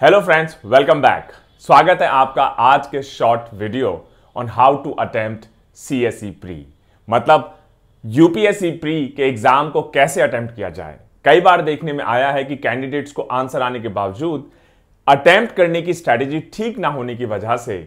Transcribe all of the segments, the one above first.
hello friends welcome back स्वागत है आपका आज के short video on how to attempt CSE pre मतलब यूपीएससी प्री के एग्जाम को कैसे अटेम्प्ट किया जाए कई बार देखने में आया है कि कैंडिडेट्स को आंसर आने के बावजूद अटेम्प्ट करने की स्ट्रैटेजी ठीक ना होने की वजह से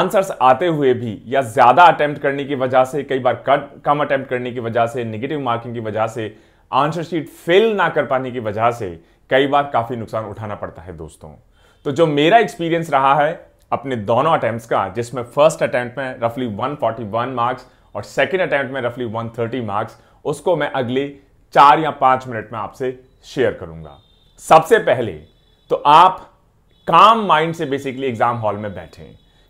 आंसर्स आते हुए भी या ज़्यादा अटेम्प्ट करने की वजह से कई बार कम अटेम्प्ट करने की वजह से निगेटिव मार्किंग की वजह से आंसर शीट फेल ना कर पाने की वजह से कई बार काफ़ी नुकसान उठाना पड़ता है दोस्तों तो जो मेरा एक्सपीरियंस रहा है अपने दोनों अटैम्प्ट का जिसमें फर्स्ट अटैम्प्ट में रफली 141 मार्क्स और सेकेंड अटैम्प्ट में रफली 130 मार्क्स उसको मैं अगले चार या पाँच मिनट में आपसे शेयर करूंगा सबसे पहले तो आप काम माइंड से बेसिकली एग्जाम हॉल में बैठें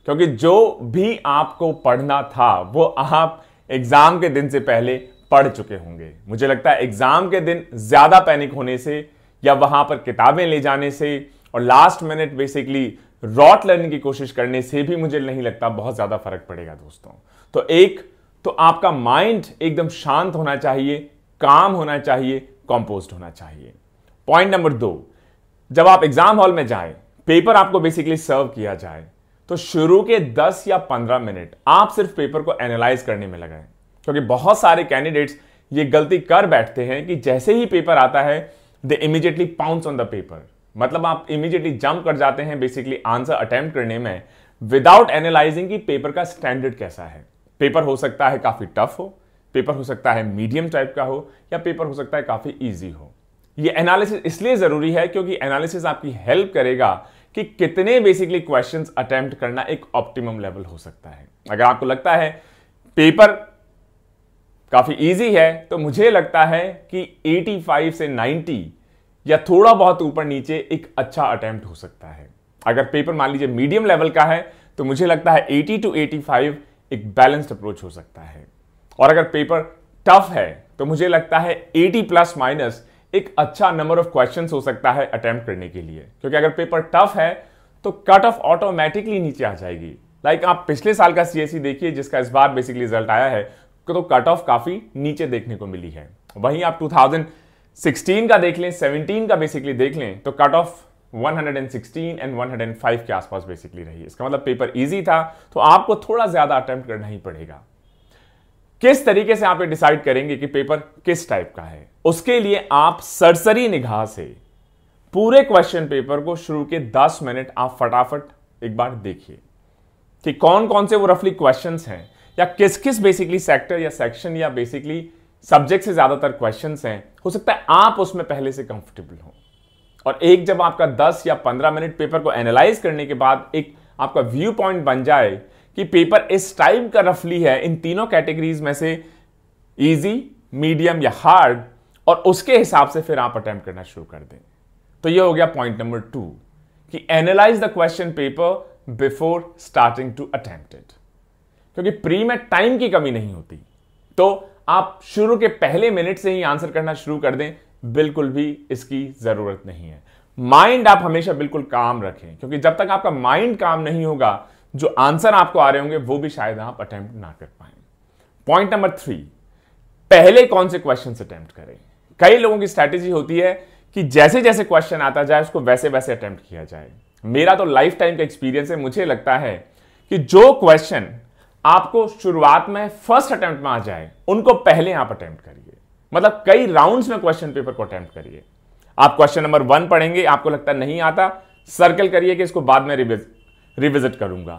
क्योंकि जो भी आपको पढ़ना था वो आप एग्जाम के दिन से पहले पढ़ चुके होंगे मुझे लगता है एग्जाम के दिन ज्यादा पैनिक होने से या वहां पर किताबें ले जाने से और last minute basically rote learn की कोशिश करने से भी मुझे नहीं लगता बहुत ज़्यादा फर्क पड़ेगा दोस्तों तो एक तो आपका माइंड एकदम शांत होना चाहिए काम होना चाहिए कॉम्पोस्ट होना चाहिए पॉइंट नंबर दो जब आप एग्जाम हॉल में जाए पेपर आपको बेसिकली सर्व किया जाए तो शुरू के 10 या 15 मिनट आप सिर्फ पेपर को एनालाइज करने में लगाएं क्योंकि बहुत सारे कैंडिडेट्स ये गलती कर बैठते हैं कि जैसे ही पेपर आता है they immediately pounce on the paper मतलब आप इमीजिएटली जंप कर जाते हैं बेसिकली आंसर अटेम्प्ट करने में विदाउट एनालाइजिंग कि पेपर का स्टैंडर्ड कैसा है पेपर हो सकता है काफ़ी टफ हो पेपर हो सकता है मीडियम टाइप का हो या पेपर हो सकता है काफ़ी ईजी हो ये एनालिसिस इसलिए ज़रूरी है क्योंकि एनालिसिस आपकी हेल्प करेगा कि कितने बेसिकली क्वेश्चंस अटेम्प्ट करना एक ऑप्टिमम लेवल हो सकता है अगर आपको लगता है पेपर काफ़ी इजी है तो मुझे लगता है कि 85 से 90 या थोड़ा बहुत ऊपर नीचे एक अच्छा अटेम्प्ट हो सकता है अगर पेपर मान लीजिए मीडियम लेवल का है तो मुझे लगता है 80 टू 85 एक बैलेंस्ड अप्रोच हो सकता है और अगर पेपर टफ है तो मुझे लगता है 80 प्लस माइनस एक अच्छा नंबर ऑफ क्वेश्चंस हो सकता है अटेम्प्ट करने के लिए क्योंकि अगर पेपर टफ है तो कट ऑफ ऑटोमेटिकली नीचे आ जाएगी लाइक like आप पिछले साल का सीएससी e देखिए जिसका इस बार बेसिकली रिजल्ट आया है को तो कट ऑफ काफी नीचे देखने को मिली है वहीं आप 2016 का देख लें 17 का बेसिकली देख लें तो कट ऑफ 116 एंड 105 के आसपास बेसिकली रही इसका मतलब पेपर इजी था तो आपको थोड़ा ज्यादा अटेम्प्ट करना ही पड़ेगा किस तरीके से आप ये डिसाइड करेंगे कि पेपर किस टाइप का है उसके लिए आप सरसरी निगाह से पूरे क्वेश्चन पेपर को शुरू के 10 मिनट आप फटाफट एक बार देखिए कि कौन कौन से वो रफली क्वेश्चंस हैं या किस किस बेसिकली सेक्टर या सेक्शन या बेसिकली सब्जेक्ट से ज़्यादातर क्वेश्चन हैं हो सकता है आप उसमें पहले से कंफर्टेबल हो और एक जब आपका 10 या 15 मिनट पेपर को एनालाइज करने के बाद एक आपका व्यू पॉइंट बन जाए कि पेपर इस टाइप का रफली है इन तीनों कैटेगरीज में से इजी मीडियम या हार्ड और उसके हिसाब से फिर आप अटैम्प्ट करना शुरू कर दें तो ये हो गया पॉइंट नंबर टू कि analyse the question paper before starting to attempt it क्योंकि प्री में टाइम की कमी नहीं होती तो आप शुरू के पहले मिनट से ही आंसर करना शुरू कर दें बिल्कुल भी इसकी जरूरत नहीं है माइंड आप हमेशा बिल्कुल काम रखें क्योंकि जब तक आपका माइंड काम नहीं होगा जो आंसर आपको आ रहे होंगे वो भी शायद आप अटेम्प्ट ना कर पाए पॉइंट नंबर थ्री पहले कौन से क्वेश्चन अटेम्प्ट करें कई लोगों की स्ट्रैटेजी होती है कि जैसे जैसे क्वेश्चन आता जाए उसको वैसे वैसे अटेम्प्ट किया जाए मेरा तो लाइफ टाइम का एक्सपीरियंस है मुझे लगता है कि जो क्वेश्चन आपको शुरुआत में फर्स्ट अटेम्प्ट में आ जाए उनको पहले आप अटेम्प्ट करिए मतलब कई राउंड्स में क्वेश्चन पेपर को अटेम्प्ट करिए आप क्वेश्चन नंबर वन पढ़ेंगे आपको लगता नहीं आता सर्कल करिए कि इसको बाद में रिविज रिविजिट करूंगा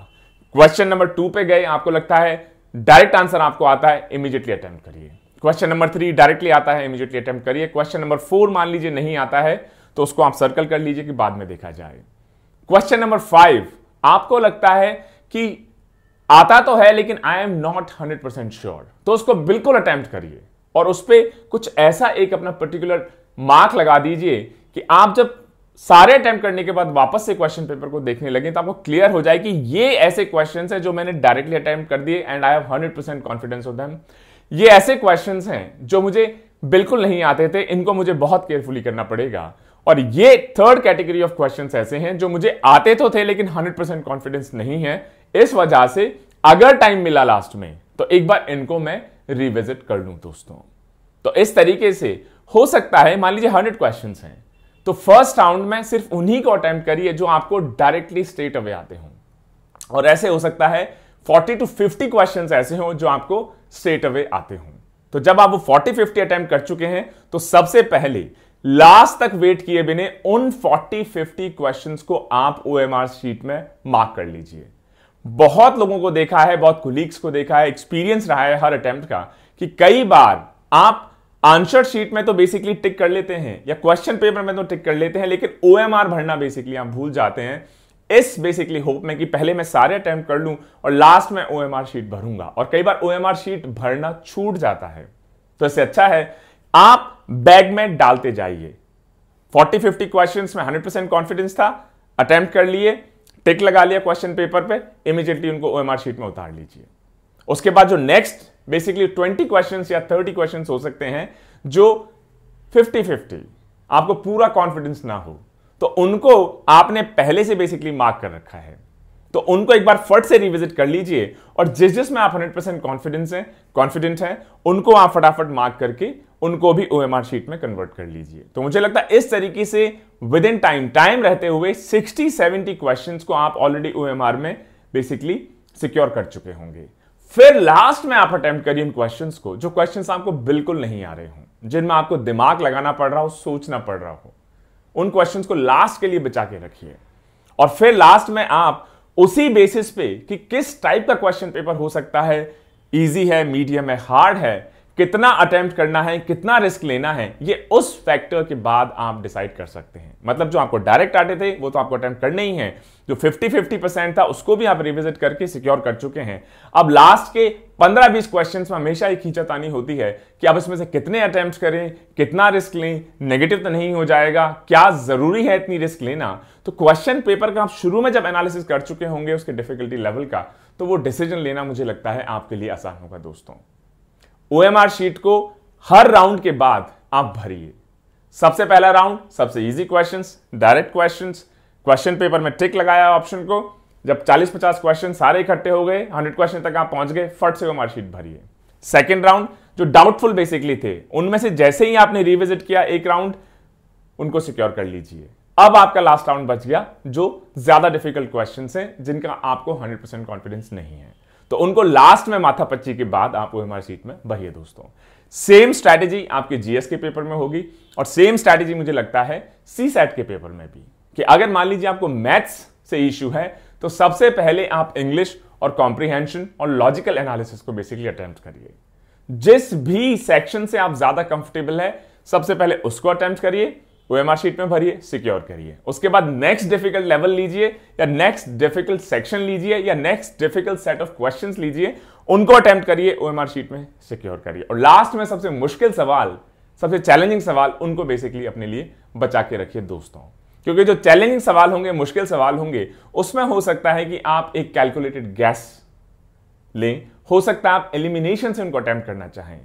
क्वेश्चन नंबर टू पे गए आपको लगता है डायरेक्ट आंसर आपको आता है इमीजिएटली अटेम्प्ट करिए क्वेश्चन नंबर थ्री डायरेक्टली आता है इमीजिएटली अटेम्प्ट करिए क्वेश्चन नंबर फोर मान लीजिए नहीं आता है तो उसको आप सर्कल कर लीजिए कि बाद में देखा जाए क्वेश्चन नंबर फाइव आपको लगता है कि आता तो है लेकिन I am not hundred percent sure तो उसको बिल्कुल अटैम्प्ट करिए और उस पर कुछ ऐसा एक अपना पर्टिकुलर मार्क लगा दीजिए कि आप जब सारे अटैम्प्ट करने के बाद वापस से क्वेश्चन पेपर को देखने लगे तो आपको क्लियर हो जाए कि ये ऐसे क्वेश्चन हैं जो मैंने डायरेक्टली अटेम्प्ट कर दिए and I have hundred percent confidence of them ये ऐसे क्वेश्चन हैं जो मुझे बिल्कुल नहीं आते थे इनको मुझे बहुत केयरफुली करना पड़ेगा और ये थर्ड कैटेगरी ऑफ क्वेश्चन ऐसे हैं जो मुझे आते तो थे लेकिन परसेंट कॉन्फिडेंस नहीं है इस वजह से अगर टाइम मिला लास्ट में तो एक बार इनको मैं रिविजिट कर लूं दोस्तों तो इस तरीके से हो सकता है मान लीजिए हंड्रेड क्वेश्चन हैं तो फर्स्ट राउंड में सिर्फ उन्हीं को अटैम्प्ट करिए जो आपको डायरेक्टली स्ट्रेट अवे आते हों और ऐसे हो सकता है 40 टू 50 क्वेश्चंस ऐसे हों जो आपको स्ट्रेट अवे आते हों तो जब आप वो 40 50 अटैम्प्ट कर चुके हैं तो सबसे पहले लास्ट तक वेट किए बिना उन 40 50 क्वेश्चंस को आप ओ शीट में मार्क कर लीजिए बहुत लोगों को देखा है बहुत कोलीग्स को देखा है एक्सपीरियंस रहा है हर अटेम्प्ट का कि कई बार आप आंसर शीट में तो बेसिकली टिक कर लेते हैं या क्वेश्चन पेपर में तो टिक कर लेते हैं लेकिन ओ भरना बेसिकली आप भूल जाते हैं इस बेसिकली होप में कि पहले मैं सारे अटेम्प्ट कर लूं और लास्ट में ओ शीट भरूंगा और कई बार ओ शीट भरना छूट जाता है तो इससे अच्छा है आप बैग में डालते जाइए 40-50 क्वेश्चंस में 100% कॉन्फिडेंस था अटेम्प्ट कर लिए टिक लगा लिया क्वेश्चन पेपर पे इमीजिएटली उनको ओएमआर शीट में उतार लीजिए उसके बाद जो नेक्स्ट बेसिकली ट्वेंटी क्वेश्चन या थर्टी क्वेश्चन हो सकते हैं जो फिफ्टी फिफ्टी आपको पूरा कॉन्फिडेंस ना हो तो उनको आपने पहले से बेसिकली मार्क कर रखा है तो उनको एक बार फट से रिविजिट कर लीजिए और जिस जिस में आप 100 परसेंट कॉन्फिडेंस हैं कॉन्फिडेंट हैं उनको आप फटाफट मार्क करके उनको भी ओ शीट में कन्वर्ट कर लीजिए तो मुझे लगता है इस तरीके से विद इन टाइम टाइम रहते हुए 60 70 क्वेश्चंस को आप ऑलरेडी ओ में बेसिकली सिक्योर कर चुके होंगे फिर लास्ट में आप अटेम्प्ट करिए उन क्वेश्चन को जो क्वेश्चन आपको बिल्कुल नहीं आ रहे हो जिनमें आपको दिमाग लगाना पड़ रहा हो सोचना पड़ रहा हो उन क्वेश्चन को लास्ट के लिए बचा के रखिए और फिर लास्ट में आप उसी बेसिस पे कि किस टाइप का क्वेश्चन पेपर हो सकता है इजी है मीडियम है हार्ड है कितना अटेम्प्ट करना है कितना रिस्क लेना है ये उस फैक्टर के बाद आप डिसाइड कर सकते हैं मतलब जो आपको डायरेक्ट आते थे वो तो आपको अटेम्प्ट करने ही है जो 50 50 परसेंट था उसको भी आप रिविजिट करके सिक्योर कर चुके हैं अब लास्ट के 15 20 क्वेश्चंस में हमेशा ही खींचातानी होती है कि आप इसमें से कितने अटेम्प्ट करें कितना रिस्क लें नेगेटिव तो नहीं हो जाएगा क्या जरूरी है इतनी रिस्क लेना तो क्वेश्चन पेपर का आप शुरू में जब एनालिसिस कर चुके होंगे उसके डिफिकल्टी लेवल का तो वो डिसीजन लेना मुझे लगता है आपके लिए आसान होगा दोस्तों ओएमआर शीट को हर राउंड के बाद आप भरिए सबसे पहला राउंड सबसे easy question direct question question paper में टिक लगाया ऑप्शन को जब 40-50 क्वेश्चन सारे इकट्ठे हो गए 100 क्वेश्चन तक आप पहुंच गए फट से वो मार्कशीट भरिए सेकेंड राउंड जो डाउटफुल बेसिकली थे उनमें से जैसे ही आपने रिविजिट किया एक राउंड उनको सिक्योर कर लीजिए अब आपका लास्ट राउंड बच गया जो ज्यादा डिफिकल्ट क्वेश्चन है जिनका आपको परसेंट कॉन्फिडेंस नहीं है तो उनको लास्ट में माथा पच्ची के बाद आप वो हमारी सीट में बहिए दोस्तों सेम स्ट्रैटेजी आपके जीएस के पेपर में होगी और सेम स्ट्रैटेजी मुझे लगता है सी सेट के पेपर में भी कि अगर मान लीजिए आपको मैथ्स से इश्यू है तो सबसे पहले आप इंग्लिश और कॉम्प्रीहेंशन और लॉजिकल एनालिसिस को बेसिकली अटेम्प्ट करिए जिस भी सेक्शन से आप ज्यादा कंफर्टेबल है सबसे पहले उसको अटेम्प्ट करिए वो शीट में भरिए सिक्योर करिए उसके बाद नेक्स्ट डिफिकल्ट लेवल लीजिए या नेक्स्ट डिफिकल्ट सेक्शन लीजिए या next difficult set of question लीजिए उनको अटेम्प्ट करिए ओ शीट में सिक्योर करिए और लास्ट में सबसे मुश्किल सवाल सबसे चैलेंजिंग सवाल उनको बेसिकली अपने लिए बचा के रखिए दोस्तों क्योंकि जो चैलेंजिंग सवाल होंगे मुश्किल सवाल होंगे उसमें हो सकता है कि आप एक कैलकुलेटेड गैस लें हो सकता है आप एलिमिनेशन से उनको अटेम्प्ट करना चाहें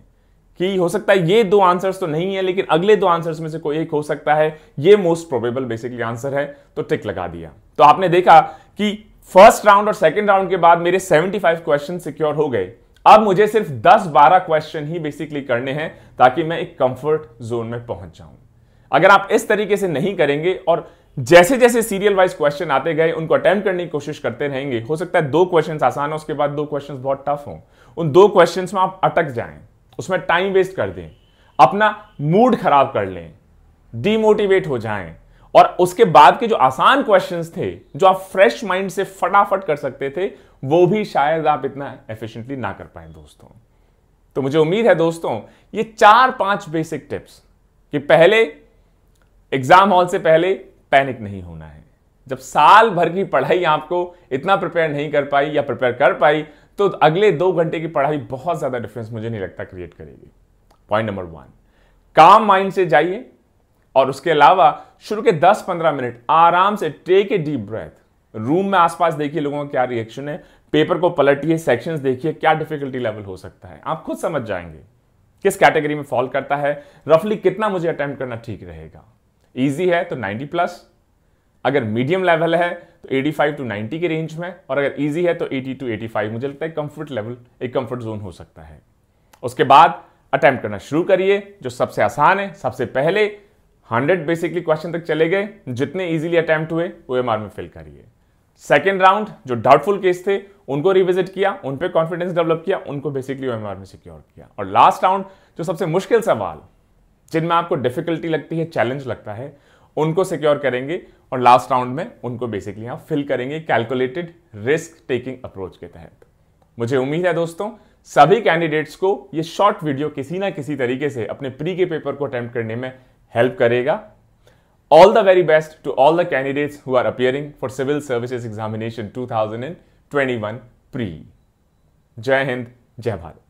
कि हो सकता है ये दो आंसर्स तो नहीं है लेकिन अगले दो आंसर्स में से कोई एक हो सकता है ये मोस्ट प्रोबेबल बेसिकली आंसर है तो टिक लगा दिया तो आपने देखा कि फर्स्ट राउंड और सेकेंड राउंड के बाद मेरे 75 क्वेश्चन सिक्योर हो गए अब मुझे सिर्फ 10-12 क्वेश्चन ही बेसिकली करने हैं ताकि मैं एक कंफर्ट जोन में पहुंच जाऊं अगर आप इस तरीके से नहीं करेंगे और जैसे जैसे सीरियल वाइज क्वेश्चन आते गए उनको अटेम्प्ट करने की कोशिश करते रहेंगे हो सकता है दो क्वेश्चन आसान हो उसके बाद दो क्वेश्चन बहुत टफ हो उन दो क्वेश्चन में आप अटक जाएं उसमें टाइम वेस्ट कर दें अपना मूड खराब कर लें डीमोटिवेट हो जाएं और उसके बाद के जो आसान क्वेश्चंस थे जो आप फ्रेश माइंड से फटाफट कर सकते थे वो भी शायद आप इतना एफिशिएंटली ना कर पाए दोस्तों तो मुझे उम्मीद है दोस्तों ये चार पांच बेसिक टिप्स कि पहले एग्जाम हॉल से पहले पैनिक नहीं होना है जब साल भर की पढ़ाई आपको इतना प्रिपेयर नहीं कर पाई या प्रिपेयर कर पाई तो अगले दो घंटे की पढ़ाई बहुत ज़्यादा डिफरेंस मुझे नहीं लगता क्रिएट करेगी point number one calm mind से जाइए और उसके अलावा शुरू के 10-15 मिनट आराम से take a deep breath room में आसपास देखिए लोगों का क्या रिएक्शन है पेपर को पलटिए सेक्शन देखिए क्या डिफिकल्टी लेवल हो सकता है आप खुद समझ जाएंगे किस कैटेगरी में फॉल करता है रफली कितना मुझे अटेम्प्ट करना ठीक रहेगा ईजी है तो 90 प्लस अगर मीडियम लेवल है तो 85 टू 90 के रेंज में और अगर ईजी है तो 80 टू 85 मुझे लगता है कंफर्ट लेवल एक कंफर्ट जोन हो सकता है उसके बाद अटैम्प्ट करना शुरू करिए जो सबसे आसान है सबसे पहले 100 बेसिकली क्वेश्चन तक चले गए जितने इजीली अटैम्प्ट हुए ओ एम में फिल करिए सेकेंड राउंड जो डाउटफुल केस थे उनको रिविजिट किया उन पर कॉन्फिडेंस डेवलप किया उनको बेसिकली ओ में सिक्योर किया और लास्ट राउंड जो सबसे मुश्किल सवाल जिनमें आपको डिफिकल्टी लगती है चैलेंज लगता है उनको सिक्योर करेंगे और लास्ट राउंड में उनको बेसिकली आप फिल करेंगे कैलकुलेटेड रिस्क टेकिंग अप्रोच के तहत मुझे उम्मीद है दोस्तों सभी कैंडिडेट्स को ये शॉर्ट वीडियो किसी ना किसी तरीके से अपने प्री के पेपर को अटेम्प्ट करने में हेल्प करेगा all the very best to all the candidates who are appearing for civil services examination 2021 pre जय हिंद जय भारत